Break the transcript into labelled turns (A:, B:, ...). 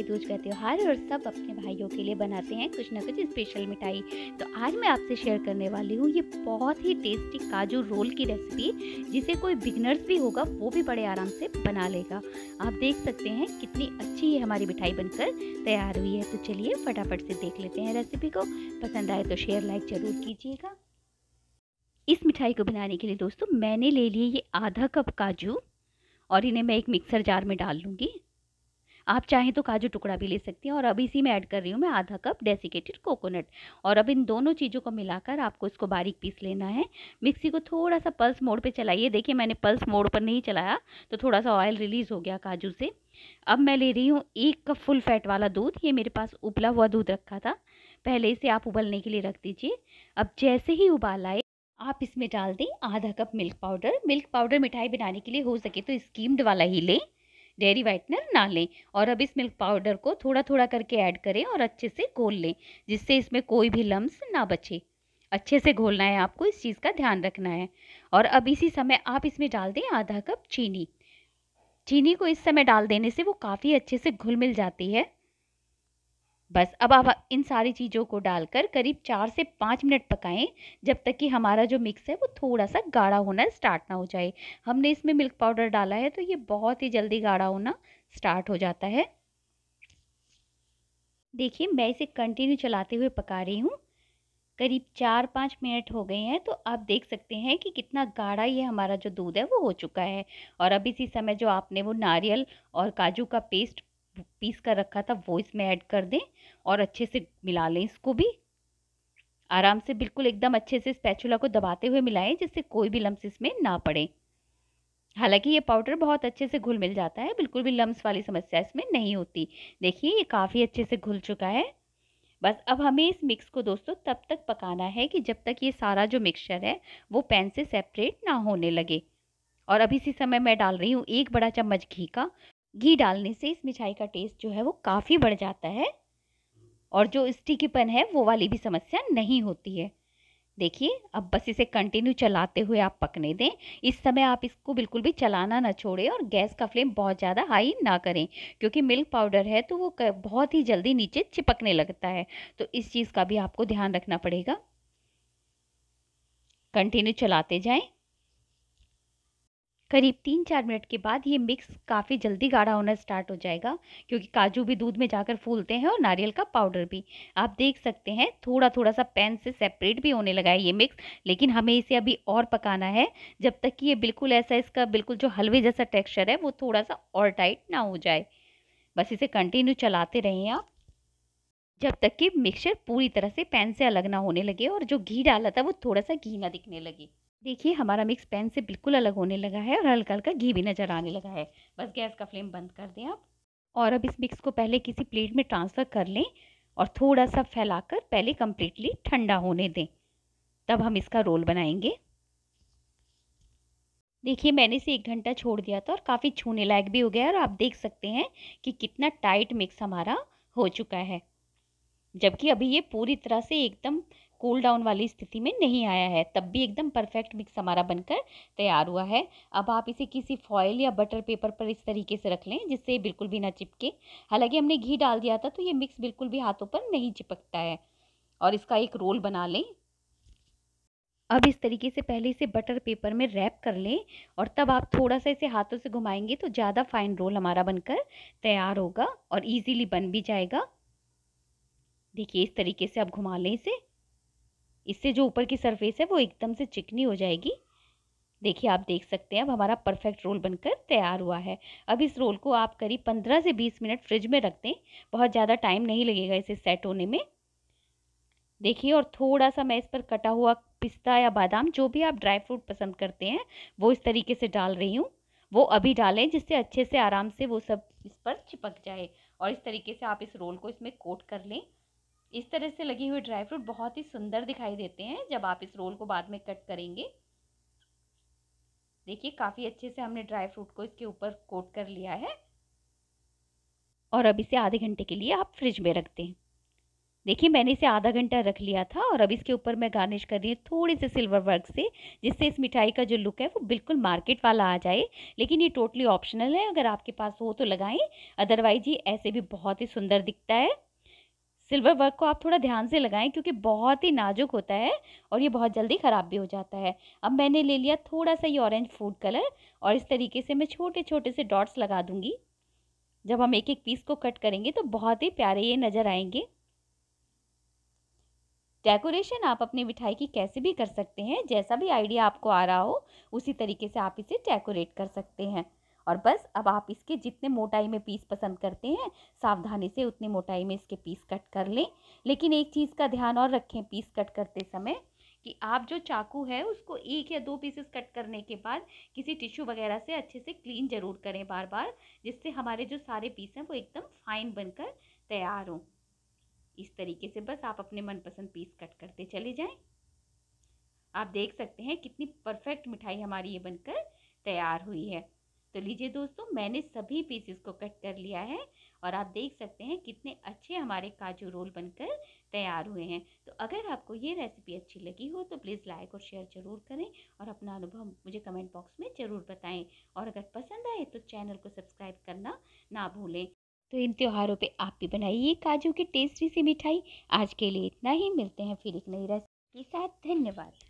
A: है दूज का त्यौहार और सब अपने भाइयों के लिए बनाते हैं कुछ ना कुछ स्पेशल मिठाई तो आज मैं आपसे शेयर करने वाली हूँ ये बहुत ही टेस्टी काजू रोल की रेसिपी जिसे कोई बिगनर्स भी होगा वो भी बड़े आराम से बना लेगा आप देख सकते हैं कितनी अच्छी ये हमारी मिठाई बनकर तैयार हुई है तो चलिए फटाफट से देख लेते हैं रेसिपी को पसंद आए तो शेयर लाइक ज़रूर कीजिएगा इस मिठाई को बनाने के लिए दोस्तों मैंने ले लिए ये आधा कप काजू और इन्हें मैं एक मिक्सर जार में डाल लूँगी आप चाहें तो काजू टुकड़ा भी ले सकती हैं और अब इसी में ऐड कर रही हूँ मैं आधा कप डेसिकेटेड कोकोनट और अब इन दोनों चीज़ों को मिलाकर आपको इसको बारीक पीस लेना है मिक्सी को थोड़ा सा पल्स मोड पर चलाइए देखिए मैंने पल्स मोड पर नहीं चलाया तो थोड़ा सा ऑयल रिलीज़ हो गया काजू से अब मैं ले रही हूँ एक कप फुल फैट वाला दूध ये मेरे पास उबला हुआ दूध रखा था पहले इसे आप उबलने के लिए रख दीजिए अब जैसे ही उबाल आए आप इसमें डाल दें आधा cup milk powder milk powder मिठाई बनाने के लिए हो सके तो स्कीम्ड वाला ही लें डेयरी वाइटनर ना लें और अब इस मिल्क पाउडर को थोड़ा थोड़ा करके ऐड करें और अच्छे से घोल लें जिससे इसमें कोई भी लम्स ना बचे अच्छे से घोलना है आपको इस चीज़ का ध्यान रखना है और अब इसी समय आप इसमें डाल दें आधा कप चीनी चीनी को इस समय डाल देने से वो काफ़ी अच्छे से घुल मिल जाती है बस अब आप इन सारी चीज़ों को डालकर करीब चार से पाँच मिनट पकाएं जब तक कि हमारा जो मिक्स है वो थोड़ा सा गाढ़ा होना स्टार्ट ना हो जाए हमने इसमें मिल्क पाउडर डाला है तो ये बहुत ही जल्दी गाढ़ा होना स्टार्ट हो जाता है देखिए मैं इसे कंटिन्यू चलाते हुए पका रही हूँ करीब चार पाँच मिनट हो गए हैं तो आप देख सकते हैं कि कितना गाढ़ा ये हमारा जो दूध है वो हो चुका है और अब इसी समय जो आपने वो नारियल और काजू का पेस्ट पीस कर रखा था वो इसमें ऐड कर दें और अच्छे से मिला लें इसको भी आराम से बिल्कुल एकदम अच्छे से स्पैचुला को दबाते हुए मिलाएं जिससे कोई भी लम्स इसमें ना पड़े हालांकि ये पाउडर बहुत अच्छे से घुल मिल जाता है बिल्कुल भी लम्स वाली समस्या इसमें नहीं होती देखिए ये काफ़ी अच्छे से घुल चुका है बस अब हमें इस मिक्स को दोस्तों तब तक पकाना है कि जब तक ये सारा जो मिक्सचर है वो पैन से सेपरेट ना होने लगे और अभी इसी समय मैं डाल रही हूँ एक बड़ा चम्मच घी का घी डालने से इस मिठाई का टेस्ट जो है वो काफ़ी बढ़ जाता है और जो स्टिकीपन है वो वाली भी समस्या नहीं होती है देखिए अब बस इसे कंटिन्यू चलाते हुए आप पकने दें इस समय आप इसको बिल्कुल भी चलाना ना छोड़ें और गैस का फ्लेम बहुत ज़्यादा हाई ना करें क्योंकि मिल्क पाउडर है तो वो बहुत ही जल्दी नीचे चिपकने लगता है तो इस चीज़ का भी आपको ध्यान रखना पड़ेगा कंटिन्यू चलाते जाएं करीब तीन चार मिनट के बाद ये मिक्स काफ़ी जल्दी गाढ़ा होना स्टार्ट हो जाएगा क्योंकि काजू भी दूध में जाकर फूलते हैं और नारियल का पाउडर भी आप देख सकते हैं थोड़ा थोड़ा सा पैन से सेपरेट भी होने लगा है ये मिक्स लेकिन हमें इसे अभी और पकाना है जब तक कि ये बिल्कुल ऐसा इसका बिल्कुल जो हलवे जैसा टेक्स्चर है वो थोड़ा सा और टाइट ना हो जाए बस इसे कंटिन्यू चलाते रहें आप जब तक कि मिक्सचर पूरी तरह से पैन से अलग ना होने लगे और जो घी डाला था वो थोड़ा सा घी ना दिखने लगे देखिए हमारा मिक्स पैन से बिल्कुल अलग होने लगा है और हल्का हल्का घी भी नज़र आने लगा है बस गैस का फ्लेम बंद कर दें आप और अब इस मिक्स को पहले किसी प्लेट में ट्रांसफ़र कर लें और थोड़ा सा फैलाकर पहले कम्प्लीटली ठंडा होने दें तब हम इसका रोल बनाएंगे देखिए मैंने इसे एक घंटा छोड़ दिया था और काफ़ी छूने लायक भी हो गया और आप देख सकते हैं कि कितना टाइट मिक्स हमारा हो चुका है जबकि अभी ये पूरी तरह से एकदम कूल डाउन वाली स्थिति में नहीं आया है तब भी एकदम परफेक्ट मिक्स हमारा बनकर तैयार हुआ है अब आप इसे किसी फॉयल या बटर पेपर पर इस तरीके से रख लें जिससे बिल्कुल भी ना चिपके हालांकि हमने घी डाल दिया था तो ये मिक्स बिल्कुल भी हाथों पर नहीं चिपकता है और इसका एक रोल बना लें अब इस तरीके से पहले इसे बटर पेपर में रैप कर लें और तब आप थोड़ा सा इसे हाथों से घुमाएंगे तो ज़्यादा फाइन रोल हमारा बनकर तैयार होगा और इजीली बन भी जाएगा देखिए इस तरीके से आप घुमा लें इसे इससे जो ऊपर की सरफेस है वो एकदम से चिकनी हो जाएगी देखिए आप देख सकते हैं अब हमारा परफेक्ट रोल बनकर तैयार हुआ है अब इस रोल को आप करीब 15 से 20 मिनट फ्रिज में रख दें बहुत ज़्यादा टाइम नहीं लगेगा इसे सेट होने में देखिए और थोड़ा सा मैं इस पर कटा हुआ पिस्ता या बादाम जो भी आप ड्राई फ्रूट पसंद करते हैं वो इस तरीके से डाल रही हूँ वो अभी डालें जिससे अच्छे से आराम से वो सब इस पर चिपक जाए और इस तरीके से आप इस रोल को इसमें कोट कर लें इस तरह से लगे हुए ड्राई फ्रूट बहुत ही सुंदर दिखाई देते हैं जब आप इस रोल को बाद में कट करेंगे देखिए काफ़ी अच्छे से हमने ड्राई फ्रूट को इसके ऊपर कोट कर लिया है और अब इसे आधे घंटे के लिए आप फ्रिज में रखते हैं देखिए मैंने इसे आधा घंटा रख लिया था और अब इसके ऊपर मैं गार्निश कर रही हूँ थोड़े से सिल्वर वर्क से जिससे इस मिठाई का जो लुक है वो बिल्कुल मार्केट वाला आ जाए लेकिन ये टोटली ऑप्शनल है अगर आपके पास हो तो लगाएं अदरवाइज ये ऐसे भी बहुत ही सुंदर दिखता है सिल्वर वर्क को आप थोड़ा ध्यान से लगाएं क्योंकि बहुत ही नाजुक होता है और ये बहुत जल्दी ख़राब भी हो जाता है अब मैंने ले लिया थोड़ा सा ये ऑरेंज फूड कलर और इस तरीके से मैं छोटे छोटे से डॉट्स लगा दूँगी जब हम एक एक पीस को कट करेंगे तो बहुत ही प्यारे ये नज़र आएंगे डेकोरेशन आप अपनी मिठाई की कैसे भी कर सकते हैं जैसा भी आइडिया आपको आ रहा हो उसी तरीके से आप इसे डेकोरेट कर सकते हैं और बस अब आप इसके जितने मोटाई में पीस पसंद करते हैं सावधानी से उतनी मोटाई में इसके पीस कट कर लें लेकिन एक चीज़ का ध्यान और रखें पीस कट करते समय कि आप जो चाकू है उसको एक या दो पीसेस कट करने के बाद किसी टिश्यू वगैरह से अच्छे से क्लीन ज़रूर करें बार बार जिससे हमारे जो सारे पीस हैं वो एकदम फाइन बनकर तैयार हों इस तरीके से बस आप अपने मनपसंद पीस कट करते चले जाएं आप देख सकते हैं कितनी परफेक्ट मिठाई हमारी ये बनकर तैयार हुई है तो लीजिए दोस्तों मैंने सभी पीसेस को कट कर लिया है और आप देख सकते हैं कितने अच्छे हमारे काजू रोल बनकर तैयार हुए हैं तो अगर आपको ये रेसिपी अच्छी लगी हो तो प्लीज़ लाइक और शेयर ज़रूर करें और अपना अनुभव मुझे कमेंट बॉक्स में ज़रूर बताएं और अगर पसंद आए तो चैनल को सब्सक्राइब करना ना भूलें तो इन त्योहारों पे आप भी बनाइए काजू की टेस्टी सी मिठाई आज के लिए इतना ही मिलते हैं फिर एक नई रेसिपी के साथ धन्यवाद